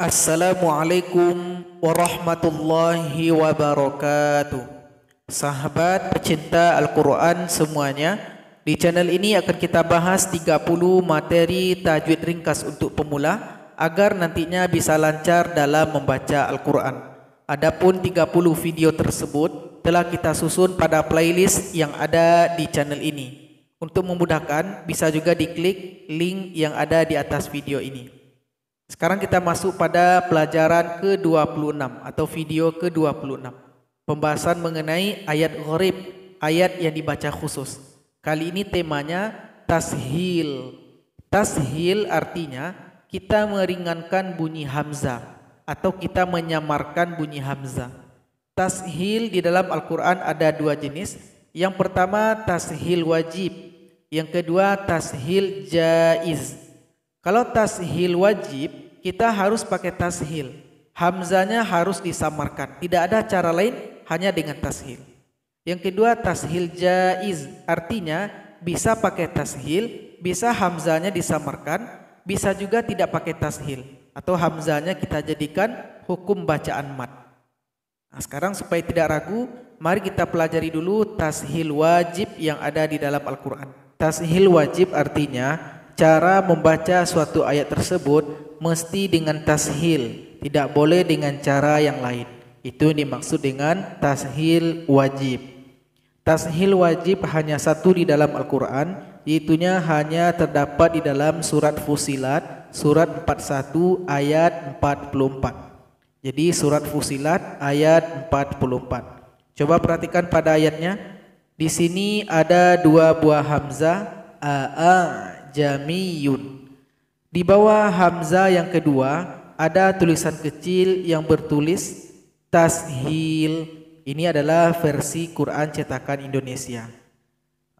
Assalamualaikum warahmatullahi wabarakatuh Sahabat pecinta Al-Quran semuanya Di channel ini akan kita bahas 30 materi tajwid ringkas untuk pemula Agar nantinya bisa lancar dalam membaca Al-Quran Adapun 30 video tersebut telah kita susun pada playlist yang ada di channel ini Untuk memudahkan bisa juga diklik link yang ada di atas video ini sekarang kita masuk pada pelajaran ke-26 atau video ke-26. Pembahasan mengenai ayat gharib, ayat yang dibaca khusus. Kali ini temanya tashil. Tashil artinya kita meringankan bunyi hamzah atau kita menyamarkan bunyi hamzah. Tashil di dalam Al-Qur'an ada dua jenis. Yang pertama tashil wajib, yang kedua tashil jaiz. Kalau tashil wajib, kita harus pakai tashil. Hamzanya harus disamarkan. Tidak ada cara lain hanya dengan tashil. Yang kedua tashil jaiz. Artinya bisa pakai tashil, bisa hamzanya disamarkan, bisa juga tidak pakai tashil. Atau hamzanya kita jadikan hukum bacaan mat. Nah, sekarang supaya tidak ragu, mari kita pelajari dulu tashil wajib yang ada di dalam Al-Quran. Tashil wajib artinya Cara membaca suatu ayat tersebut mesti dengan tashil, tidak boleh dengan cara yang lain. Itu dimaksud dengan tashil wajib. Tashil wajib hanya satu di dalam Al-Quran, yaitunya hanya terdapat di dalam surat Fusilat, surat 41 ayat 44. Jadi surat Fusilat ayat 44. Coba perhatikan pada ayatnya. Di sini ada dua buah hamzah a, -a jamiyun. Di bawah hamzah yang kedua ada tulisan kecil yang bertulis tashil. Ini adalah versi Quran cetakan Indonesia.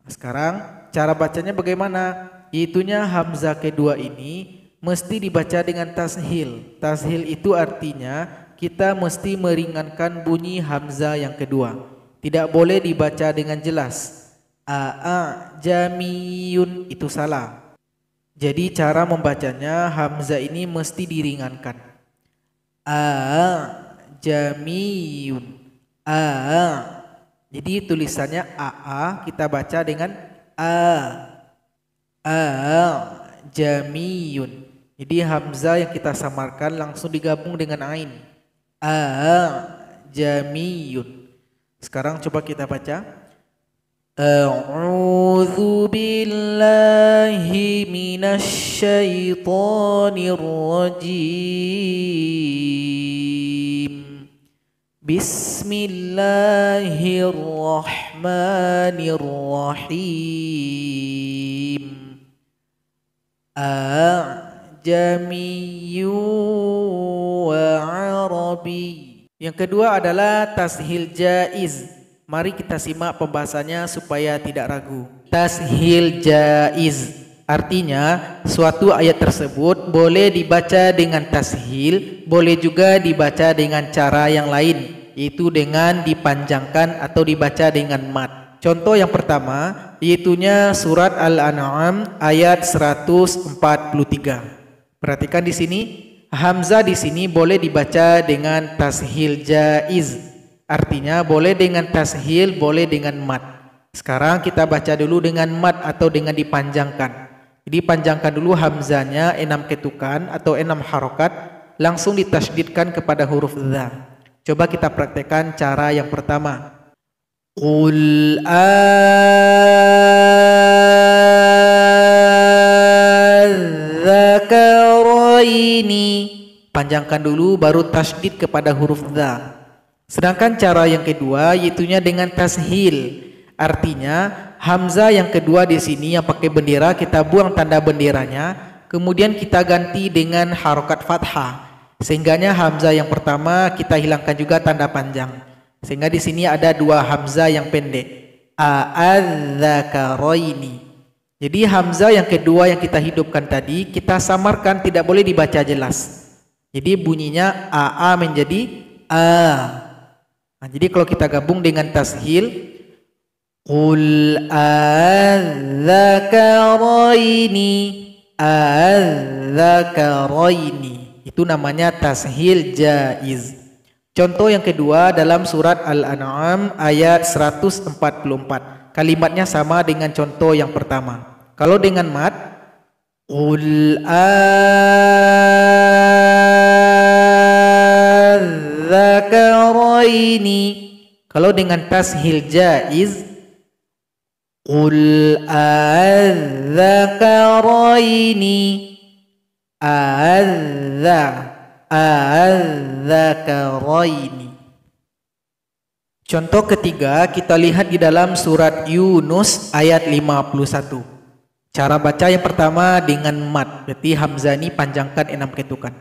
Sekarang cara bacanya bagaimana? Itunya hamzah kedua ini mesti dibaca dengan tashil. Tashil itu artinya kita mesti meringankan bunyi hamzah yang kedua. Tidak boleh dibaca dengan jelas. A'a jamiyun itu salah. Jadi cara membacanya hamzah ini mesti diringankan. A jamiun A. Jadi tulisannya AA kita baca dengan a. A jamiun. Jadi hamzah yang kita samarkan langsung digabung dengan ain. A jamiun. Sekarang coba kita baca. أعوذ بالله من الشيطان الرجيم بسم الله الرحمن الرحيم أعجمي وعربي Yang kedua adalah tashil jaiz Mari kita simak pembahasannya supaya tidak ragu. Tashil jaiz Artinya, suatu ayat tersebut boleh dibaca dengan tashil, boleh juga dibaca dengan cara yang lain, yaitu dengan dipanjangkan atau dibaca dengan mat. Contoh yang pertama, yaitunya surat Al-An'am ayat 143. Perhatikan di sini, hamzah di sini boleh dibaca dengan tashil jaiz Artinya boleh dengan tashil, boleh dengan mat. Sekarang kita baca dulu dengan mat atau dengan dipanjangkan. Dipanjangkan dulu hamzanya enam ketukan atau enam harokat, langsung ditasdidkan kepada huruf dha. Coba kita praktekkan cara yang pertama. Qul Panjangkan dulu baru tasdid kepada huruf dha. Sedangkan cara yang kedua yaitunya dengan tashil. Artinya hamzah yang kedua di sini yang pakai bendera kita buang tanda benderanya, kemudian kita ganti dengan harokat fathah. Sehingganya hamzah yang pertama kita hilangkan juga tanda panjang. Sehingga di sini ada dua hamzah yang pendek. A'adzakaraini. Jadi hamzah yang kedua yang kita hidupkan tadi kita samarkan tidak boleh dibaca jelas. Jadi bunyinya aa menjadi a. Nah, jadi kalau kita gabung dengan tashil Qul adzakaraini adzakaraini itu namanya tashil jaiz. Contoh yang kedua dalam surat Al-An'am ayat 144. Kalimatnya sama dengan contoh yang pertama. Kalau dengan mat Qul adzakaraini ini. Kalau dengan tashil jaiz Qul adzakaraini adza adzakaraini Contoh ketiga kita lihat di dalam surat Yunus ayat 51. Cara baca yang pertama dengan mat, berarti hamzani panjangkan enam ketukan.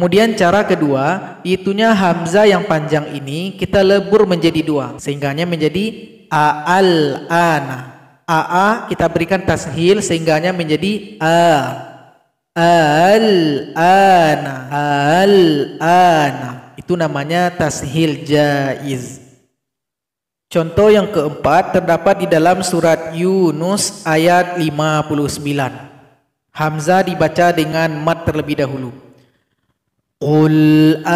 Kemudian cara kedua, itunya hamzah yang panjang ini kita lebur menjadi dua sehingganya menjadi aal ana. AA kita berikan tashil sehingganya menjadi a. Al ana al ana. Itu namanya tashil jaiz. Contoh yang keempat terdapat di dalam surat Yunus ayat 59. Hamzah dibaca dengan mat terlebih dahulu. قل الله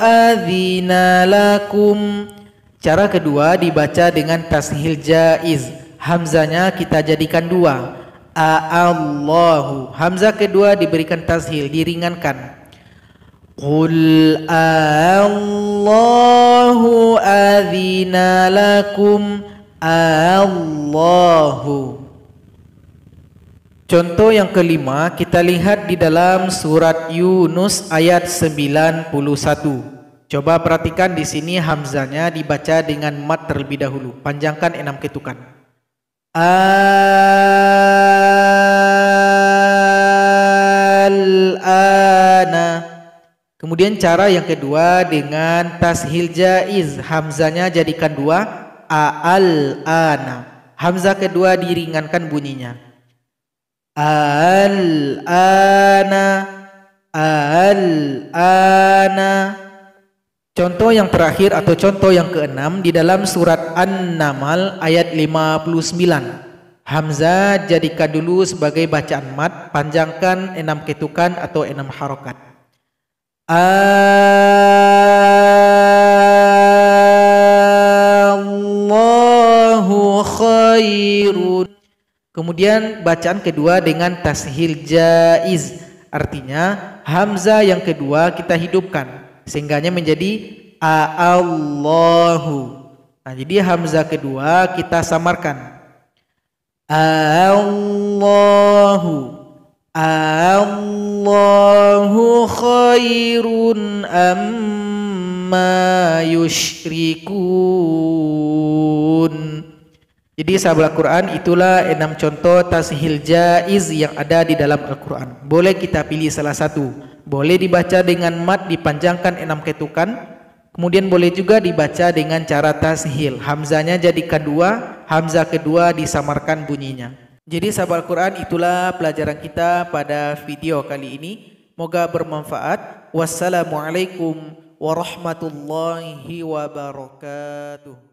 adzina lakum Cara kedua dibaca dengan tashil jaiz Hamzanya kita jadikan dua A'allahu Hamzah kedua diberikan tashil diringankan Qul Allahu adzina lakum Allahu Contoh yang kelima kita lihat di dalam surat Yunus ayat 91. Coba perhatikan di sini hamzanya dibaca dengan mat terlebih dahulu. Panjangkan enam ketukan. Al-ana. Kemudian cara yang kedua dengan tashil jaiz. Hamzanya jadikan dua. Al-ana. Hamzah kedua diringankan bunyinya al-ana al-ana Contoh yang terakhir atau contoh yang keenam di dalam surat An-Namal ayat 59. Hamzah jadikan dulu sebagai bacaan mat, panjangkan enam ketukan atau enam harokat. Al Kemudian bacaan kedua dengan tashil jaiz. Artinya hamzah yang kedua kita hidupkan sehingganya menjadi Allahu. Nah, jadi hamzah kedua kita samarkan. Allahu. Allahu khairun amma yushrikun. Jadi sahabat Al-Quran itulah enam contoh tashil jaiz yang ada di dalam Al-Quran. Boleh kita pilih salah satu. Boleh dibaca dengan mat dipanjangkan enam ketukan. Kemudian boleh juga dibaca dengan cara tashil. Hamzanya jadikan dua, hamzah kedua disamarkan bunyinya. Jadi sahabat Al-Quran itulah pelajaran kita pada video kali ini. Moga bermanfaat. Wassalamualaikum warahmatullahi wabarakatuh.